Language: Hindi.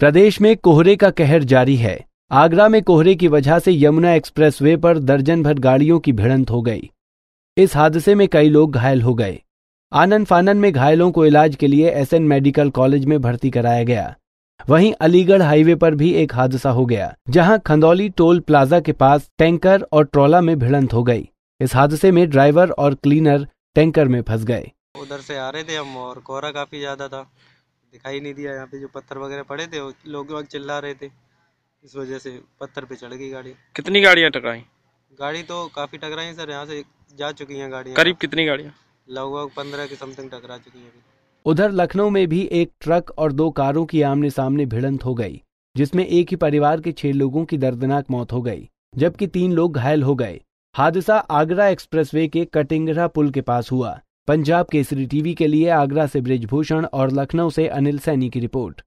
प्रदेश में कोहरे का कहर जारी है आगरा में कोहरे की वजह से यमुना एक्सप्रेसवे पर दर्जन भर गाड़ियों की भिड़ंत हो गई इस हादसे में कई लोग घायल हो गए आनन फानन में घायलों को इलाज के लिए एसएन मेडिकल कॉलेज में भर्ती कराया गया वहीं अलीगढ़ हाईवे पर भी एक हादसा हो गया जहां खंदौली टोल प्लाजा के पास टैंकर और ट्रोला में भिड़ंत हो गई इस हादसे में ड्राइवर और क्लीनर टैंकर में फंस गए उधर से आ रहे थे हम और कोहरा काफी ज्यादा था दिखाई नहीं दिया यहाँ पे जो पत्थर वगैरह पड़े थे लोग वहाँ चिल्ला रहे थे इस वजह से पत्थर पे चढ़ गई गाड़ी कितनी गाड़ियाँ टकराई गाड़ी तो काफ़ी टकराई सर यहाँ से जा चुकी हैं गाड़ियाँ करीब कितनी गाड़ियाँ लगभग पंद्रह के समथिंग टकरा चुकी है उधर लखनऊ में भी एक ट्रक और दो कारों की आमने सामने भिड़ंत हो गई जिसमें एक ही परिवार के छह लोगों की दर्दनाक मौत हो गई जबकि तीन लोग घायल हो गए हादसा आगरा एक्सप्रेसवे के कटिंगरा पुल के पास हुआ पंजाब केसरी टीवी के लिए आगरा से ब्रिजभूषण और लखनऊ से अनिल सैनी की रिपोर्ट